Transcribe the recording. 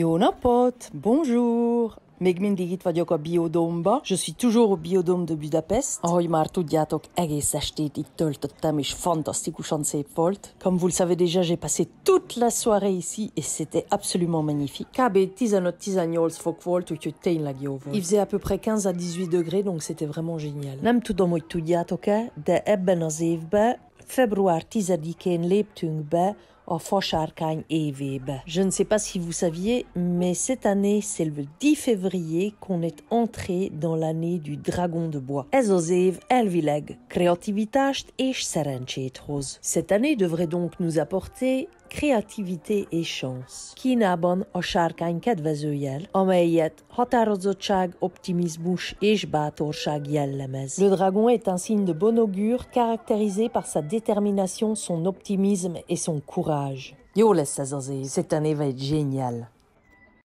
Yo Pot, bonjour Még digit vagyok a biodomba. Je suis toujours au biodome de Budapest. Ahogy már tudjátok, egész estét itt töltöttem, és fantasztikusan szép volt. Comme vous le savez déjà, j'ai passé toute la soirée ici, et c'était absolument magnifique. Kb 15-18 fok volt, úgyhogy tényleg jó volt. Il faisait à peu près 15 à 18 degrés, donc c'était vraiment génial. Nem tudom, hogy tudjátok-e, de ebben az évben je ne sais pas si vous saviez, mais cette année, c'est le 10 février qu'on est entré dans l'année du dragon de bois. Cette année devrait donc nous apporter kreativité és chance. Kínában a sárkány kedvezőjel, amelyet határozottság, optimizmus és bátorság jellemez. Le dragon est un signe de bon augure caractérisé par sa détermination, son optimisme et son courage. Jó lesz ez az év. C'est un éveil génial.